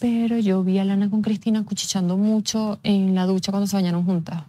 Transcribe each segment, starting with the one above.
Pero yo vi a Lana con Cristina cuchichando mucho en la ducha cuando se bañaron juntas.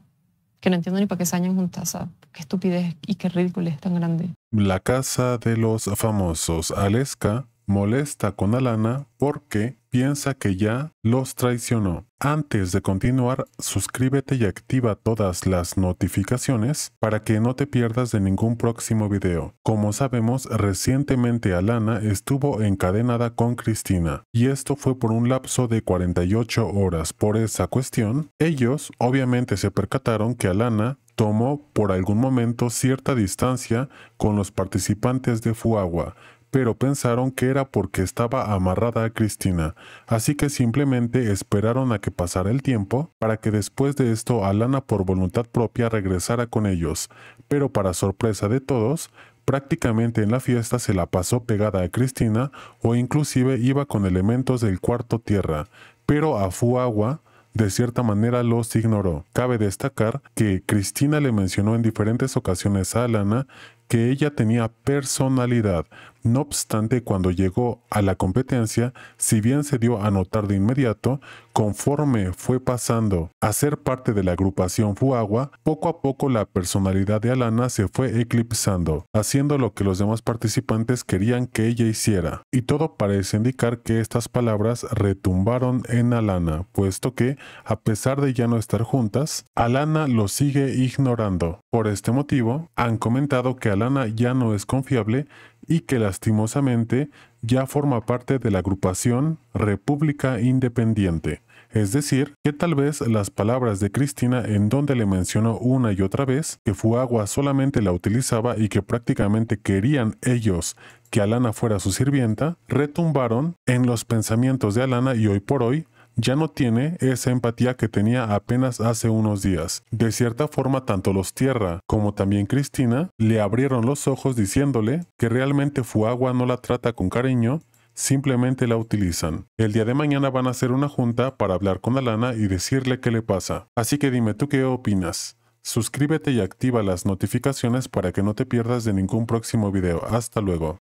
Que no entiendo ni para qué se bañan juntas. ¿sabes? Qué estupidez y qué ridículo es tan grande. La casa de los famosos Aleska molesta con Alana porque piensa que ya los traicionó. Antes de continuar, suscríbete y activa todas las notificaciones para que no te pierdas de ningún próximo video. Como sabemos, recientemente Alana estuvo encadenada con Cristina, y esto fue por un lapso de 48 horas. Por esa cuestión, ellos obviamente se percataron que Alana tomó por algún momento cierta distancia con los participantes de Fuagua, pero pensaron que era porque estaba amarrada a Cristina, así que simplemente esperaron a que pasara el tiempo para que después de esto Alana por voluntad propia regresara con ellos, pero para sorpresa de todos, prácticamente en la fiesta se la pasó pegada a Cristina o inclusive iba con elementos del cuarto tierra, pero a Fuagua de cierta manera los ignoró. Cabe destacar que Cristina le mencionó en diferentes ocasiones a Alana que ella tenía personalidad, no obstante, cuando llegó a la competencia, si bien se dio a notar de inmediato, Conforme fue pasando a ser parte de la agrupación Fuagua, poco a poco la personalidad de Alana se fue eclipsando, haciendo lo que los demás participantes querían que ella hiciera. Y todo parece indicar que estas palabras retumbaron en Alana, puesto que, a pesar de ya no estar juntas, Alana lo sigue ignorando. Por este motivo, han comentado que Alana ya no es confiable y que lastimosamente ya forma parte de la agrupación República Independiente. Es decir, que tal vez las palabras de Cristina en donde le mencionó una y otra vez que Fuagua solamente la utilizaba y que prácticamente querían ellos que Alana fuera su sirvienta, retumbaron en los pensamientos de Alana y hoy por hoy ya no tiene esa empatía que tenía apenas hace unos días. De cierta forma, tanto los Tierra como también Cristina le abrieron los ojos diciéndole que realmente Fuagua no la trata con cariño simplemente la utilizan. El día de mañana van a hacer una junta para hablar con Alana y decirle qué le pasa. Así que dime tú qué opinas. Suscríbete y activa las notificaciones para que no te pierdas de ningún próximo video. Hasta luego.